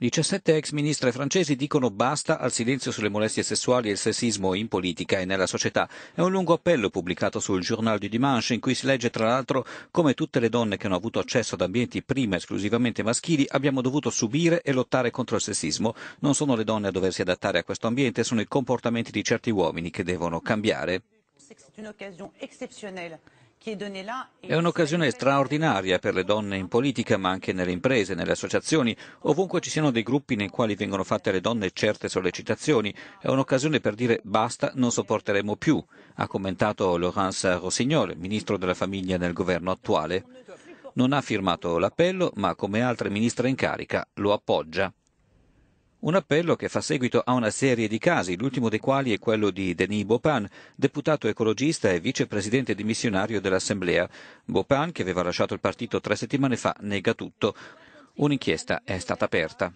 17 ex ministre francesi dicono basta al silenzio sulle molestie sessuali e il sessismo in politica e nella società. È un lungo appello pubblicato sul Journal du Dimanche in cui si legge tra l'altro come tutte le donne che hanno avuto accesso ad ambienti prima esclusivamente maschili abbiamo dovuto subire e lottare contro il sessismo. Non sono le donne a doversi adattare a questo ambiente, sono i comportamenti di certi uomini che devono cambiare. È un'occasione straordinaria per le donne in politica, ma anche nelle imprese, nelle associazioni, ovunque ci siano dei gruppi nei quali vengono fatte alle donne certe sollecitazioni. È un'occasione per dire basta, non sopporteremo più, ha commentato Laurence Rossignol, ministro della famiglia nel governo attuale. Non ha firmato l'appello, ma come altre ministre in carica lo appoggia. Un appello che fa seguito a una serie di casi, l'ultimo dei quali è quello di Denis Bopin, deputato ecologista e vicepresidente dimissionario dell'Assemblea. Bopin, che aveva lasciato il partito tre settimane fa, nega tutto. Un'inchiesta è stata aperta.